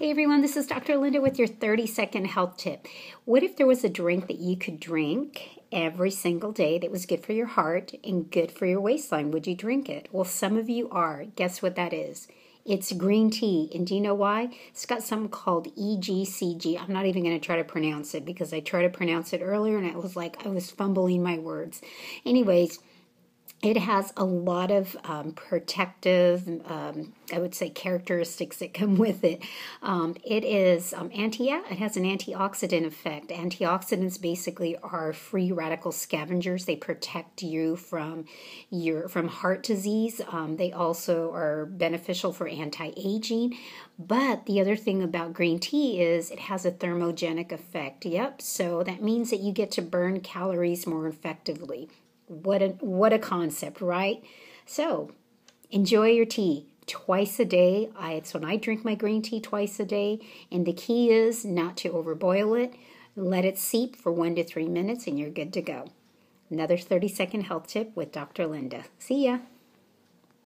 Hey everyone, this is Dr. Linda with your 30 second health tip. What if there was a drink that you could drink every single day that was good for your heart and good for your waistline? Would you drink it? Well, some of you are. Guess what that is? It's green tea. And do you know why? It's got something called EGCG. I'm not even going to try to pronounce it because I tried to pronounce it earlier and I was like, I was fumbling my words. Anyways, it has a lot of um, protective, um, I would say, characteristics that come with it. Um, it is um, anti, it has an antioxidant effect. Antioxidants basically are free radical scavengers. They protect you from your from heart disease. Um, they also are beneficial for anti-aging. But the other thing about green tea is it has a thermogenic effect. Yep, so that means that you get to burn calories more effectively. What a what a concept, right? So, enjoy your tea twice a day. I, it's when I drink my green tea twice a day, and the key is not to overboil it. Let it seep for one to three minutes, and you're good to go. Another 30 second health tip with Dr. Linda. See ya.